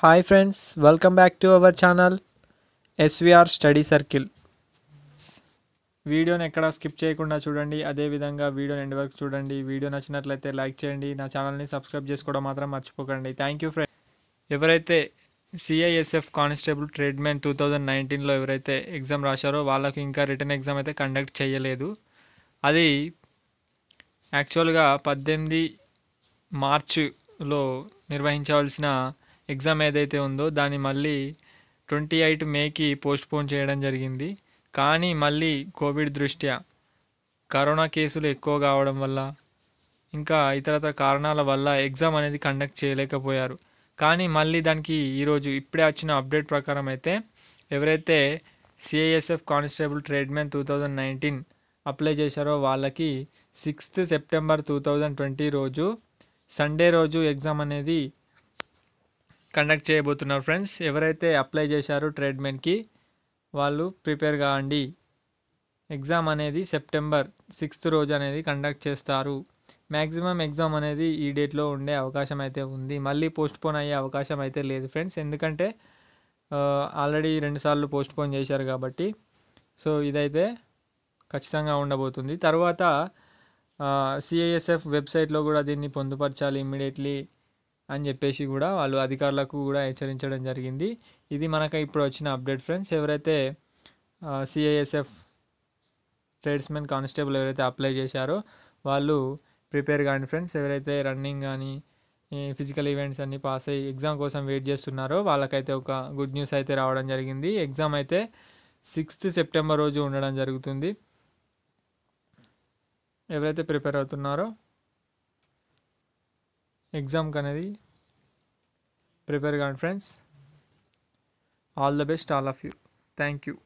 hi friends welcome back to our channel SVR study circle వీడియోని ఎక్కడ skip చేయకుండా చూడండి అదేవిధంగా వీడియోని ఎండ్ వరకు చూడండి వీడియో నచ్చినట్లయితే లైక్ చేయండి నా ఛానల్ని సబ్స్క్రైబ్ చేసుకోవడం మాత్రం మర్చిపోకండి థ్యాంక్ యూ ఫ్రెండ్ ఎవరైతే CISF constable treatment two thousand నైన్టీన్లో ఎవరైతే ఎగ్జామ్ రాశారో వాళ్ళకు ఇంకా రిటర్న్ ఎగ్జామ్ అయితే కండక్ట్ చేయలేదు అది యాక్చువల్గా పద్దెనిమిది మార్చిలో నిర్వహించవలసిన ఎగ్జామ్ ఏదైతే ఉందో దాన్ని మళ్ళీ ట్వంటీ ఎయిట్ మేకి పోస్ట్పోన్ చేయడం జరిగింది కానీ మళ్ళీ కోవిడ్ దృష్ట్యా కరోనా కేసులు ఎక్కువ కావడం వల్ల ఇంకా ఇతరత కారణాల వల్ల ఎగ్జామ్ అనేది కండక్ట్ చేయలేకపోయారు కానీ మళ్ళీ దానికి ఈరోజు ఇప్పుడే వచ్చిన అప్డేట్ ప్రకారం అయితే ఎవరైతే CISF constable tradesmen two thousand nineteen apply చేశారో వాళ్ళకి sixth September two thousand twenty రోజు సండే రోజు ఎగ్జామ్ అనేది కండక్ట్ చేయబోతున్నారు ఫ్రెండ్స్ ఎవరైతే అప్లై చేశారు ట్రేడ్మెన్కి వాళ్ళు ప్రిపేర్ కావండి ఎగ్జామ్ అనేది సెప్టెంబర్ సిక్స్త్ రోజు అనేది కండక్ట్ చేస్తారు మ్యాక్సిమం ఎగ్జామ్ అనేది ఈ డేట్లో ఉండే అవకాశం అయితే ఉంది మళ్ళీ పోస్ట్పోన్ అయ్యే అవకాశం అయితే లేదు ఫ్రెండ్స్ ఎందుకంటే ఆల్రెడీ రెండుసార్లు పోస్ట్పోన్ చేశారు కాబట్టి సో ఇదైతే ఖచ్చితంగా ఉండబోతుంది తర్వాత సిఐఎస్ఎఫ్ వెబ్సైట్లో కూడా దీన్ని పొందుపరచాలి ఇమ్మీడియట్లీ అని చెప్పేసి కూడా వాళ్ళు అధికారులకు కూడా హెచ్చరించడం జరిగింది ఇది మనకు ఇప్పుడు వచ్చిన అప్డేట్ ఫ్రెండ్స్ ఎవరైతే సిఐఎస్ఎఫ్ ట్రేడ్స్మెన్ కానిస్టేబుల్ ఎవరైతే అప్లై చేశారో వాళ్ళు ప్రిపేర్ కానీ ఫ్రెండ్స్ ఎవరైతే రన్నింగ్ కానీ ఫిజికల్ ఈవెంట్స్ అన్ని పాస్ అయ్యి ఎగ్జామ్ కోసం వెయిట్ చేస్తున్నారో వాళ్ళకైతే ఒక గుడ్ న్యూస్ అయితే రావడం జరిగింది ఎగ్జామ్ అయితే సిక్స్త్ సెప్టెంబర్ రోజు ఉండడం జరుగుతుంది ఎవరైతే ప్రిపేర్ అవుతున్నారో ఎగ్జామ్కి అనేది ప్రిపేర్ కాండి friends all the best all of you thank you